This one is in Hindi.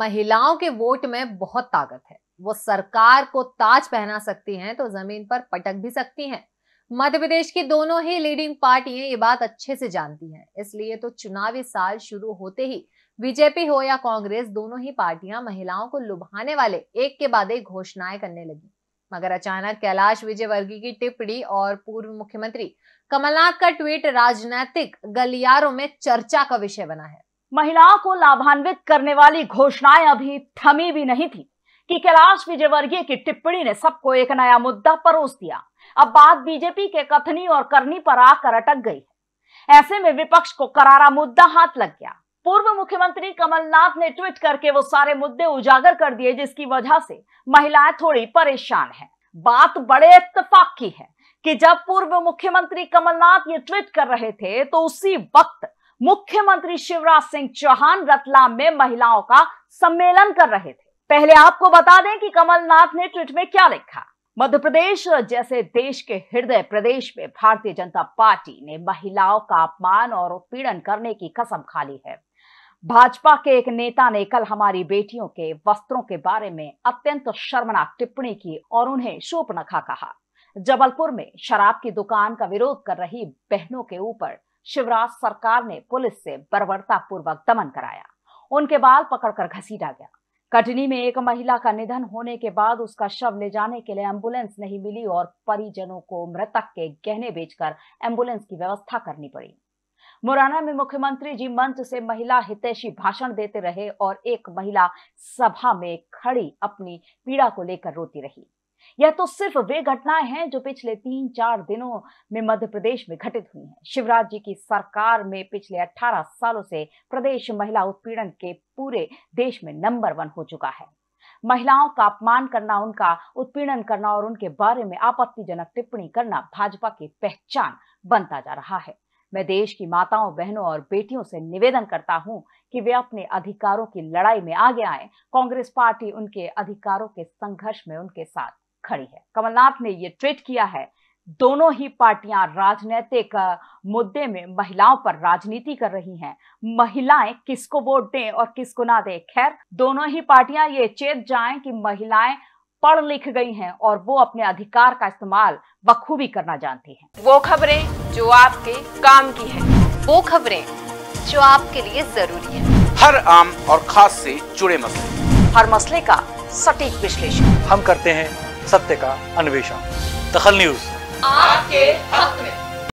महिलाओं के वोट में बहुत ताकत है वो सरकार को ताज पहना सकती हैं तो जमीन पर पटक भी सकती हैं मध्य प्रदेश की दोनों ही लीडिंग पार्टियां ये बात अच्छे से जानती हैं इसलिए तो चुनावी साल शुरू होते ही बीजेपी हो या कांग्रेस दोनों ही पार्टियां महिलाओं को लुभाने वाले एक के बाद एक घोषणाएं करने लगी मगर अचानक कैलाश विजयवर्गीय की टिप्पणी और पूर्व मुख्यमंत्री कमलनाथ का ट्वीट राजनीतिक गलियारों में चर्चा का विषय बना है महिलाओं को लाभान्वित करने वाली घोषणाएं अभी थमी भी नहीं थी कि कैलाश विजयवर्गीय की टिप्पणी ने सबको एक नया मुद्दा परोस दिया अब बात बीजेपी के कथनी और करनी पर आकर अटक गई ऐसे में विपक्ष को करारा मुद्दा हाथ लग गया पूर्व मुख्यमंत्री कमलनाथ ने ट्वीट करके वो सारे मुद्दे उजागर कर दिए जिसकी वजह से महिलाएं थोड़ी परेशान हैं। बात बड़े इतफाक की है कि जब पूर्व मुख्यमंत्री कमलनाथ ये ट्वीट कर रहे थे तो उसी वक्त मुख्यमंत्री शिवराज सिंह चौहान रतलाम में महिलाओं का सम्मेलन कर रहे थे पहले आपको बता दें कि कमलनाथ ने ट्वीट में क्या लिखा मध्य प्रदेश जैसे देश के हृदय प्रदेश में भारतीय जनता पार्टी ने महिलाओं का अपमान और उत्पीड़न करने की कसम खा ली है भाजपा के एक नेता ने कल हमारी बेटियों के वस्त्रों के बारे में अत्यंत शर्मनाक टिप्पणी की और उन्हें शोपनखा कहा जबलपुर में शराब की दुकान का विरोध कर रही बहनों के ऊपर शिवराज सरकार ने पुलिस से पूर्वक दमन कराया उनके बाल पकड़कर घसीटा गया कटनी में एक महिला का निधन होने के बाद उसका शव ले जाने के लिए एम्बुलेंस नहीं मिली और परिजनों को मृतक के गहने बेचकर एम्बुलेंस की व्यवस्था करनी पड़ी मुरैना में मुख्यमंत्री जी मंच से महिला हितैषी भाषण देते रहे और एक महिला सभा में खड़ी अपनी पीड़ा को लेकर रोती रही यह तो सिर्फ वे घटनाएं हैं जो पिछले तीन चार दिनों में मध्य प्रदेश में घटित हुई हैं। शिवराज जी की सरकार में पिछले 18 सालों से प्रदेश महिला उत्पीड़न के पूरे देश में नंबर वन हो चुका है महिलाओं का अपमान करना उनका उत्पीड़न करना और उनके बारे में आपत्तिजनक टिप्पणी करना भाजपा की पहचान बनता जा रहा है मैं देश की माताओं बहनों और बेटियों से निवेदन करता हूं कि वे अपने अधिकारों की लड़ाई में आगे आए कांग्रेस पार्टी उनके अधिकारों के संघर्ष में उनके साथ खड़ी है कमलनाथ ने ये ट्वीट किया है दोनों ही पार्टियां राजनीतिक मुद्दे में महिलाओं पर राजनीति कर रही हैं महिलाएं किसको वोट दें और किसको ना दें खैर दोनों ही पार्टियां ये चेत जाएं कि महिलाएं पढ़ लिख गई हैं और वो अपने अधिकार का इस्तेमाल बखूबी करना जानती हैं। वो खबरें जो आपके काम की है वो खबरें जो आपके लिए जरूरी है हर आम और खास से जुड़े मसले हर मसले का सटीक विश्लेषण हम करते हैं सत्य का अन्वेषण दखल न्यूज आपके हक में